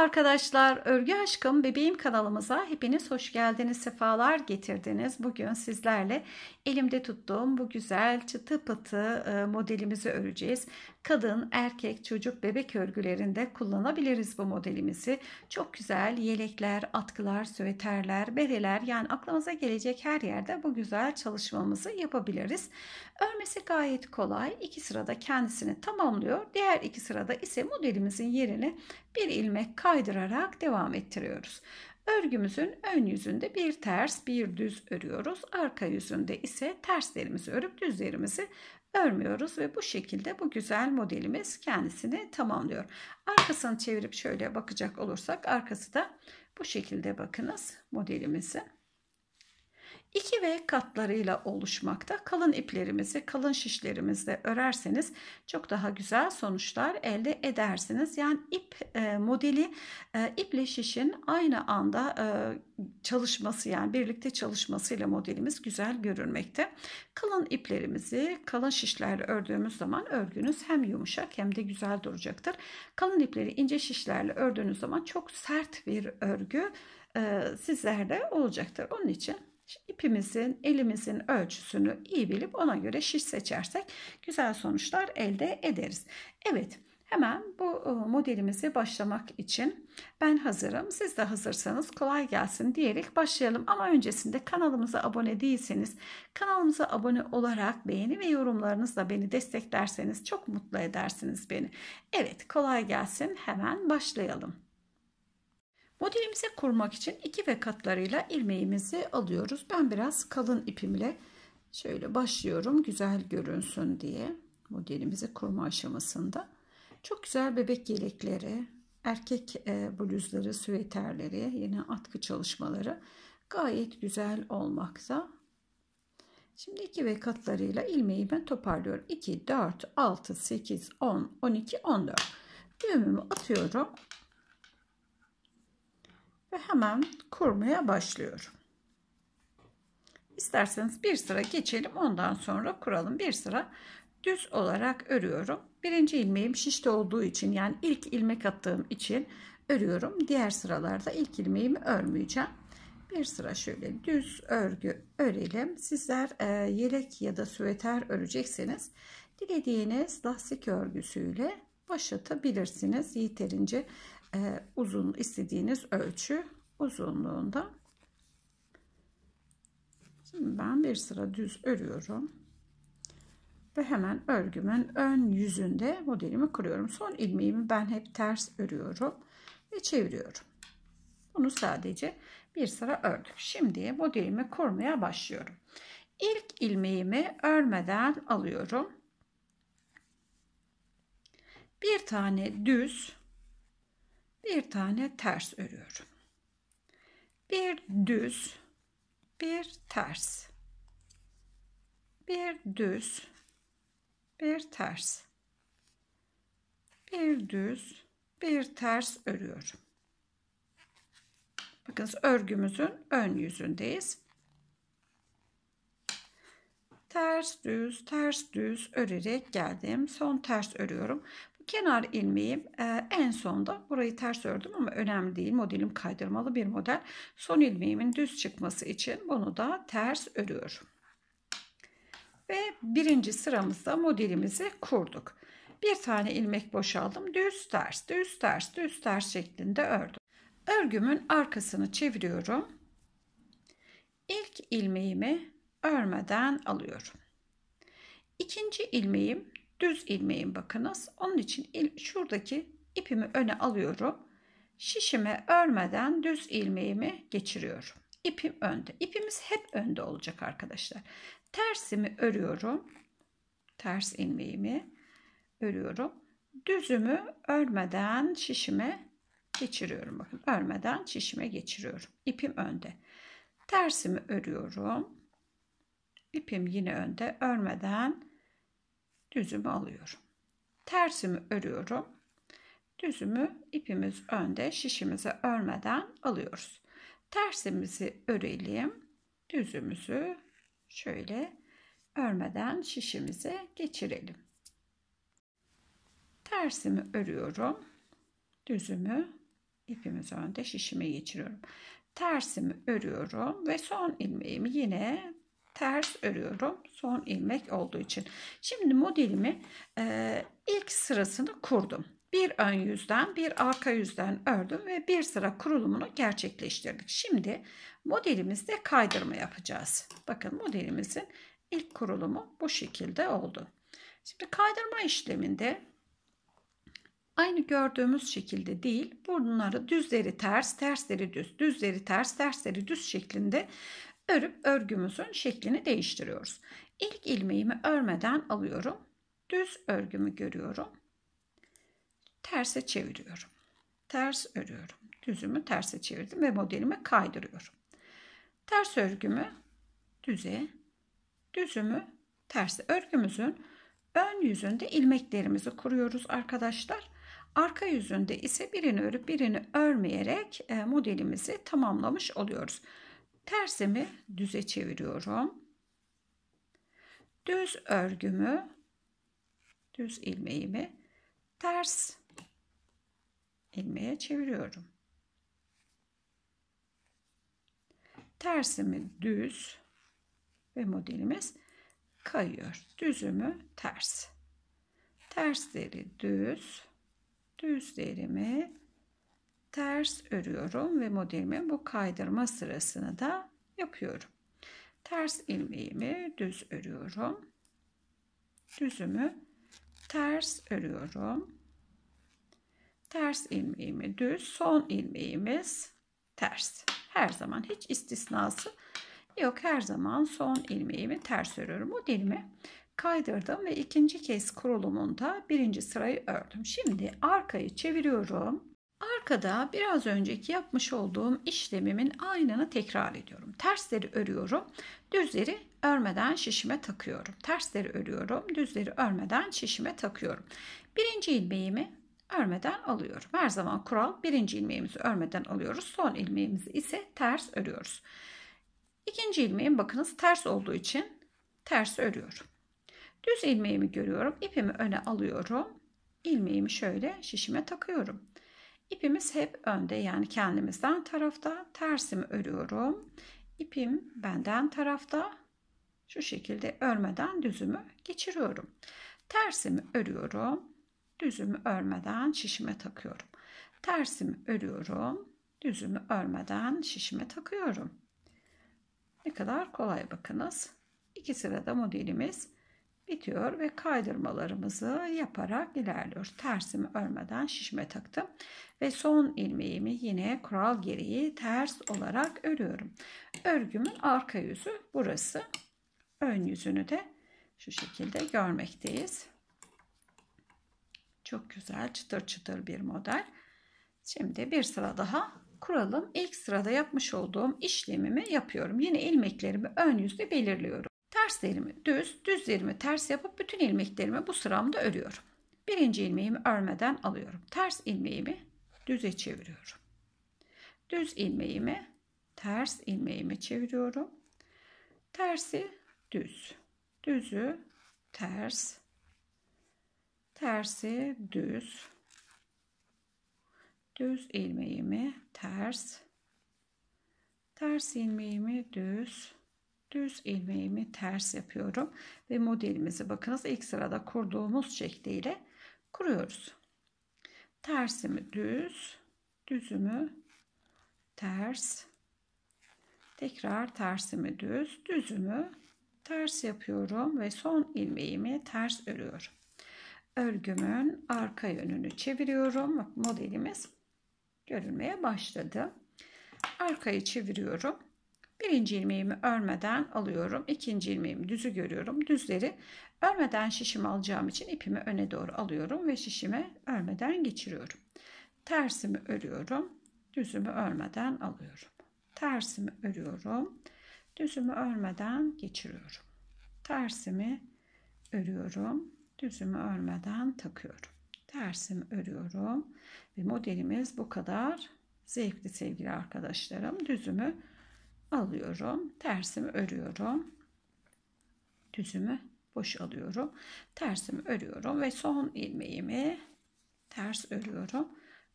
arkadaşlar, Örgü Aşkım Bebeğim kanalımıza hepiniz hoş geldiniz, sefalar getirdiniz. Bugün sizlerle elimde tuttuğum bu güzel çıtı pıtı e, modelimizi öreceğiz. Kadın, erkek, çocuk, bebek örgülerinde kullanabiliriz bu modelimizi. Çok güzel yelekler, atkılar, süveterler, bereler yani aklımıza gelecek her yerde bu güzel çalışmamızı yapabiliriz. Örmesi gayet kolay. İki sırada kendisini tamamlıyor. Diğer iki sırada ise modelimizin yerini bir ilmek kaydırarak devam ettiriyoruz. Örgümüzün ön yüzünde bir ters bir düz örüyoruz. Arka yüzünde ise terslerimizi örüp düzlerimizi örmüyoruz ve bu şekilde bu güzel modelimiz kendisini tamamlıyor. Arkasını çevirip şöyle bakacak olursak arkası da bu şekilde bakınız modelimizi. 2 ve katlarıyla oluşmakta. Kalın iplerimizi kalın şişlerimizle örerseniz çok daha güzel sonuçlar elde edersiniz. Yani ip e, modeli e, iple şişin aynı anda e, çalışması yani birlikte çalışmasıyla modelimiz güzel görünmekte. Kalın iplerimizi kalın şişlerle ördüğümüz zaman örgünüz hem yumuşak hem de güzel duracaktır. Kalın ipleri ince şişlerle ördüğünüz zaman çok sert bir örgü e, sizlerde olacaktır. Onun için ipimizin, elimizin ölçüsünü iyi bilip ona göre şiş seçersek güzel sonuçlar elde ederiz. Evet. Hemen bu e, modelimizi başlamak için ben hazırım. Siz de hazırsanız kolay gelsin diyerek başlayalım. Ama öncesinde kanalımıza abone değilseniz kanalımıza abone olarak beğeni ve yorumlarınızla beni desteklerseniz çok mutlu edersiniz beni. Evet kolay gelsin hemen başlayalım. Modelimizi kurmak için iki ve katlarıyla ilmeğimizi alıyoruz. Ben biraz kalın ipimle şöyle başlıyorum güzel görünsün diye modelimizi kurma aşamasında. Çok güzel bebek yelekleri, erkek e, bluzları, süveterleri, yine atkı çalışmaları gayet güzel olmakta. Şimdi iki ve katlarıyla ilmeği ben toparlıyorum. 2, 4, 6, 8, 10, 12, 14. Düğümümü atıyorum hemen kurmaya başlıyorum. İsterseniz bir sıra geçelim ondan sonra kuralım. Bir sıra düz olarak örüyorum. Birinci ilmeğim şişte olduğu için yani ilk ilmek attığım için örüyorum. Diğer sıralarda ilk ilmeğimi örmeyeceğim. Bir sıra şöyle düz örgü örelim. Sizler e, yelek ya da süveter örecekseniz dilediğiniz lastik örgüsüyle başlatabilirsiniz. Yeterince e, uzun istediğiniz ölçü uzunluğunda. Şimdi ben bir sıra düz örüyorum. Ve hemen örgümün ön yüzünde modelimi kırıyorum. Son ilmeğimi ben hep ters örüyorum ve çeviriyorum. Bunu sadece bir sıra ördüm. Şimdi modelimi kurmaya başlıyorum. İlk ilmeğimi örmeden alıyorum. Bir tane düz bir tane ters örüyorum. Bir düz, bir ters. Bir düz, bir ters. Bir düz, bir ters örüyorum. Bakınız örgümüzün ön yüzündeyiz. Ters düz, ters düz örerek geldim. Son ters örüyorum. Kenar ilmeği e, en sonda burayı ters ördüm ama önemli değil. Modelim kaydırmalı bir model. Son ilmeğimin düz çıkması için bunu da ters örüyorum. Ve birinci sıramızda modelimizi kurduk. Bir tane ilmek boşaldım. Düz ters, düz ters, düz ters şeklinde ördüm. Örgümün arkasını çeviriyorum. İlk ilmeğimi örmeden alıyorum. İkinci ilmeğim düz ilmeğim bakınız. Onun için il, şuradaki ipimi öne alıyorum. Şişimi örmeden düz ilmeğimi geçiriyorum. İpim önde. İpimiz hep önde olacak arkadaşlar. Tersimi örüyorum. Ters ilmeğimi örüyorum. Düzümü örmeden şişime geçiriyorum. Bakın örmeden şişime geçiriyorum. İpim önde. Tersimi örüyorum. İpim yine önde. Örmeden düzümü alıyorum. Tersimi örüyorum. Düzümü ipimiz önde şişimize örmeden alıyoruz. Tersimizi örelim. Düzümüzü şöyle örmeden şişimize geçirelim. Tersimi örüyorum. Düzümü ipimiz önde şişime geçiriyorum. Tersimi örüyorum ve son ilmeğimi yine ters örüyorum son ilmek olduğu için şimdi modelimi e, ilk sırasını kurdum bir ön yüzden bir arka yüzden ördüm ve bir sıra kurulumunu gerçekleştirdik şimdi modelimizde kaydırma yapacağız bakın modelimizin ilk kurulumu bu şekilde oldu şimdi kaydırma işleminde aynı gördüğümüz şekilde değil bunları düzleri ters tersleri düz düzleri ters tersleri düz şeklinde örüp örgümüzün şeklini değiştiriyoruz. İlk ilmeğimi örmeden alıyorum. Düz örgümü görüyorum. Terse çeviriyorum. Ters örüyorum. Düzümü terse çevirdim ve modelimi kaydırıyorum. Ters örgümü düze, düzümü terse. Örgümüzün ön yüzünde ilmeklerimizi kuruyoruz arkadaşlar. Arka yüzünde ise birini örüp birini örmeyerek e, modelimizi tamamlamış oluyoruz. Tersimi düze çeviriyorum. Düz örgümü, düz ilmeğimi ters ilmeğe çeviriyorum. Tersimi düz ve modelimiz kayıyor. Düzümü ters. Tersleri düz, düzlerimi ters örüyorum ve modelimin bu kaydırma sırasını da yapıyorum. Ters ilmeğimi düz örüyorum. Düzümü ters örüyorum. Ters ilmeğimi düz, son ilmeğimiz ters. Her zaman hiç istisnası yok. Her zaman son ilmeğimi ters örüyorum. Modelimi kaydırdım ve ikinci kez kurulumunda birinci sırayı ördüm. Şimdi arkayı çeviriyorum. Arkada biraz önceki yapmış olduğum işlemimin aynını tekrar ediyorum. Tersleri örüyorum. Düzleri örmeden şişime takıyorum. Tersleri örüyorum. Düzleri örmeden şişime takıyorum. Birinci ilmeğimi örmeden alıyorum. Her zaman kural birinci ilmeğimizi örmeden alıyoruz. Son ilmeğimizi ise ters örüyoruz. İkinci ilmeğim bakınız ters olduğu için ters örüyorum. Düz ilmeğimi görüyorum. İpimi öne alıyorum. İlmeğimi şöyle şişime takıyorum. İpimiz hep önde yani kendimizden tarafta. Tersimi örüyorum. İpim benden tarafta. Şu şekilde örmeden düzümü geçiriyorum. Tersimi örüyorum. Düzümü örmeden şişime takıyorum. Tersimi örüyorum. Düzümü örmeden şişime takıyorum. Ne kadar kolay bakınız. İki sırada modelimiz bitiyor ve kaydırmalarımızı yaparak ilerliyor. Tersimi örmeden şişme taktım ve son ilmeğimi yine kural gereği ters olarak örüyorum. Örgümün arka yüzü burası. Ön yüzünü de şu şekilde görmekteyiz. Çok güzel çıtır çıtır bir model. Şimdi bir sıra daha kuralım. İlk sırada yapmış olduğum işlemimi yapıyorum. Yine ilmeklerimi ön yüzde belirliyorum. Ters ilimi düz, düz ilimi ters yapıp bütün ilmeklerimi bu sıramda örüyorum. Birinci ilmeğimi örmeden alıyorum. Ters ilmeğimi düze çeviriyorum. Düz ilmeğimi ters ilmeğimi çeviriyorum. Tersi düz. Düzü ters. Tersi düz. Düz ilmeğimi ters. Ters ilmeğimi düz düz ilmeğimi ters yapıyorum ve modelimizi bakınız ilk sırada kurduğumuz şekliyle kuruyoruz. Tersimi düz, düzümü ters, tekrar tersimi düz, düzümü ters yapıyorum ve son ilmeğimi ters örüyorum. Örgümün arka yönünü çeviriyorum. Modelimiz görülmeye başladı. Arkayı çeviriyorum Birinci ilmeğimi örmeden alıyorum. ikinci ilmeğimi düzü görüyorum. Düzleri örmeden şişimi alacağım için ipimi öne doğru alıyorum ve şişime örmeden geçiriyorum. Tersimi örüyorum. Düzümü örmeden alıyorum. Tersimi örüyorum. Düzümü örmeden geçiriyorum. Tersimi örüyorum. Düzümü örmeden takıyorum. Tersimi örüyorum. Ve modelimiz bu kadar. Zevkli sevgili arkadaşlarım. Düzümü alıyorum. Tersimi örüyorum. Düzümü boş alıyorum. Tersimi örüyorum ve son ilmeğimi ters örüyorum.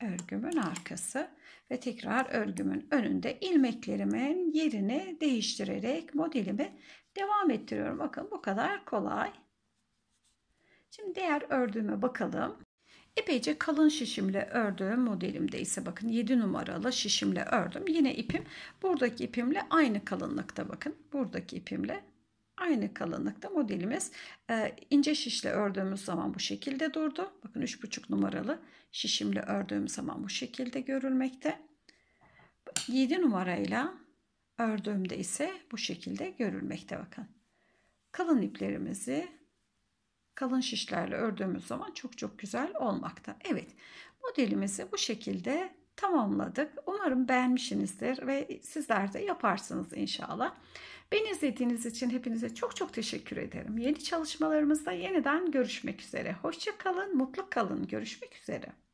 Örgümün arkası ve tekrar örgümün önünde ilmeklerimin yerini değiştirerek modelimi devam ettiriyorum. Bakın bu kadar kolay. Şimdi diğer ördüğüme bakalım. Epeyce kalın şişimle ördüğüm modelimde ise bakın 7 numaralı şişimle ördüm. Yine ipim buradaki ipimle aynı kalınlıkta bakın. Buradaki ipimle aynı kalınlıkta modelimiz e, ince şişle ördüğümüz zaman bu şekilde durdu. Bakın 3,5 numaralı şişimle ördüğüm zaman bu şekilde görülmekte. 7 numarayla ördüğümde ise bu şekilde görülmekte bakın. Kalın iplerimizi kalın şişlerle ördüğümüz zaman çok çok güzel olmakta. Evet modelimizi bu şekilde tamamladık. Umarım beğenmişsinizdir ve sizler de yaparsınız inşallah. Beni izlediğiniz için hepinize çok çok teşekkür ederim. Yeni çalışmalarımızda yeniden görüşmek üzere. Hoşça kalın, mutlu kalın. Görüşmek üzere.